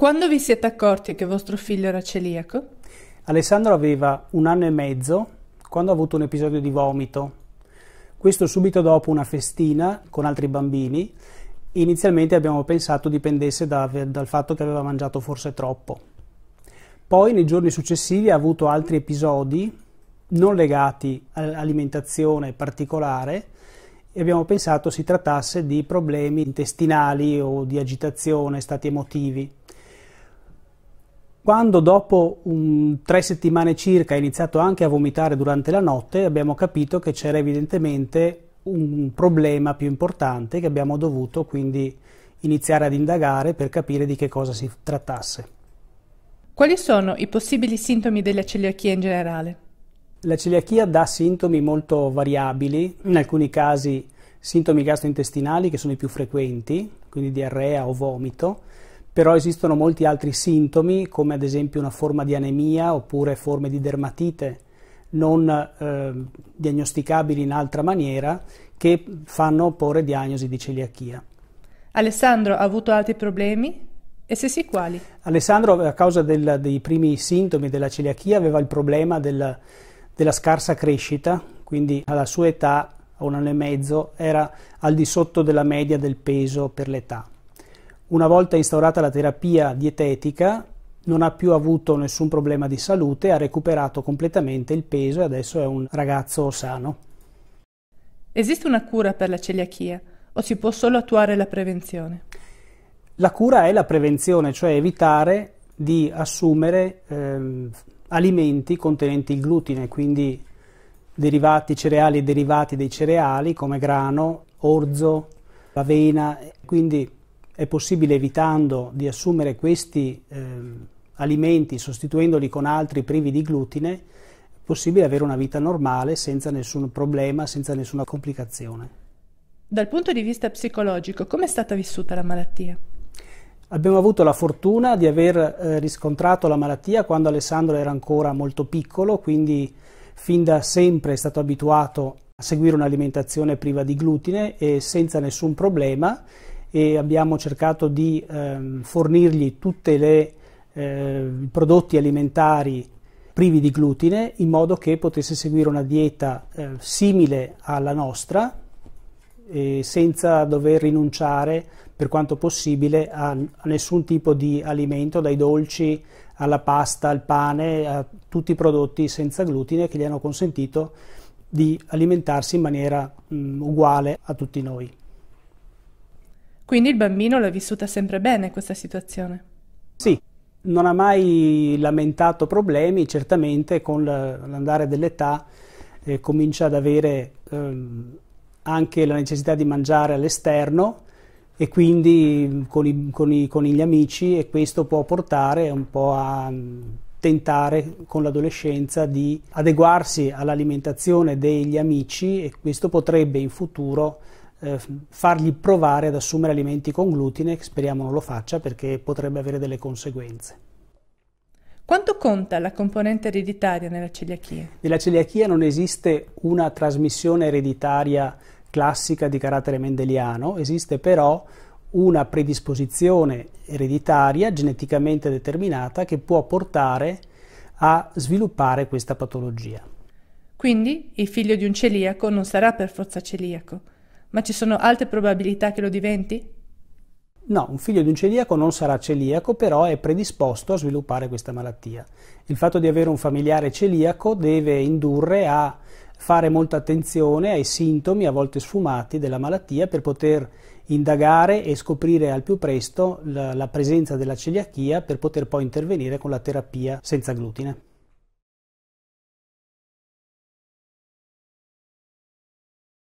Quando vi siete accorti che vostro figlio era celiaco? Alessandro aveva un anno e mezzo quando ha avuto un episodio di vomito. Questo subito dopo una festina con altri bambini. Inizialmente abbiamo pensato dipendesse da, dal fatto che aveva mangiato forse troppo. Poi nei giorni successivi ha avuto altri episodi non legati all'alimentazione particolare e abbiamo pensato si trattasse di problemi intestinali o di agitazione, stati emotivi. Quando dopo un, tre settimane circa ha iniziato anche a vomitare durante la notte, abbiamo capito che c'era evidentemente un problema più importante che abbiamo dovuto quindi iniziare ad indagare per capire di che cosa si trattasse. Quali sono i possibili sintomi della celiachia in generale? La celiachia dà sintomi molto variabili, in alcuni casi sintomi gastrointestinali che sono i più frequenti, quindi diarrea o vomito, però esistono molti altri sintomi come ad esempio una forma di anemia oppure forme di dermatite non eh, diagnosticabili in altra maniera che fanno porre diagnosi di celiachia. Alessandro ha avuto altri problemi? E se sì, quali? Alessandro, a causa del, dei primi sintomi della celiachia, aveva il problema del, della scarsa crescita, quindi alla sua età, a un anno e mezzo, era al di sotto della media del peso per l'età una volta instaurata la terapia dietetica non ha più avuto nessun problema di salute, ha recuperato completamente il peso e adesso è un ragazzo sano. Esiste una cura per la celiachia o si può solo attuare la prevenzione? La cura è la prevenzione, cioè evitare di assumere ehm, alimenti contenenti il glutine, quindi derivati cereali e derivati dei cereali come grano, orzo, avena, quindi è possibile evitando di assumere questi eh, alimenti, sostituendoli con altri privi di glutine, è possibile avere una vita normale senza nessun problema, senza nessuna complicazione. Dal punto di vista psicologico, come è stata vissuta la malattia? Abbiamo avuto la fortuna di aver eh, riscontrato la malattia quando Alessandro era ancora molto piccolo, quindi fin da sempre è stato abituato a seguire un'alimentazione priva di glutine e senza nessun problema e abbiamo cercato di ehm, fornirgli tutti eh, i eh, prodotti alimentari privi di glutine in modo che potesse seguire una dieta eh, simile alla nostra senza dover rinunciare per quanto possibile a, a, nessun tipo di alimento, dai dolci alla pasta, al pane, a tutti i prodotti senza glutine che gli hanno consentito di alimentarsi in maniera mh, mm, uguale a tutti noi. Quindi il bambino l'ha vissuta sempre bene questa situazione? Sì, non ha mai lamentato problemi, certamente con l'andare dell'età eh, comincia ad avere eh, anche la necessità di mangiare all'esterno e quindi mm, con, i, con, i, con, gli amici e questo può portare un po' a mm, tentare con l'adolescenza di adeguarsi all'alimentazione degli amici e questo potrebbe in futuro eh, fargli provare ad assumere alimenti con glutine, speriamo non lo faccia perché potrebbe avere delle conseguenze. Quanto conta la componente ereditaria nella celiachia? Nella celiachia non esiste una trasmissione ereditaria classica di carattere mendeliano, esiste però una predisposizione ereditaria geneticamente determinata che può portare a sviluppare questa patologia. Quindi il figlio di un celiaco non sarà per forza celiaco, ma ci sono alte probabilità che lo diventi? No, un figlio di un celiaco non sarà celiaco, però è predisposto a sviluppare questa malattia. Il fatto di avere un familiare celiaco deve indurre a fare molta attenzione ai sintomi a volte sfumati della malattia per poter indagare e scoprire al più presto la, la presenza della celiachia per poter poi intervenire con la terapia senza glutine.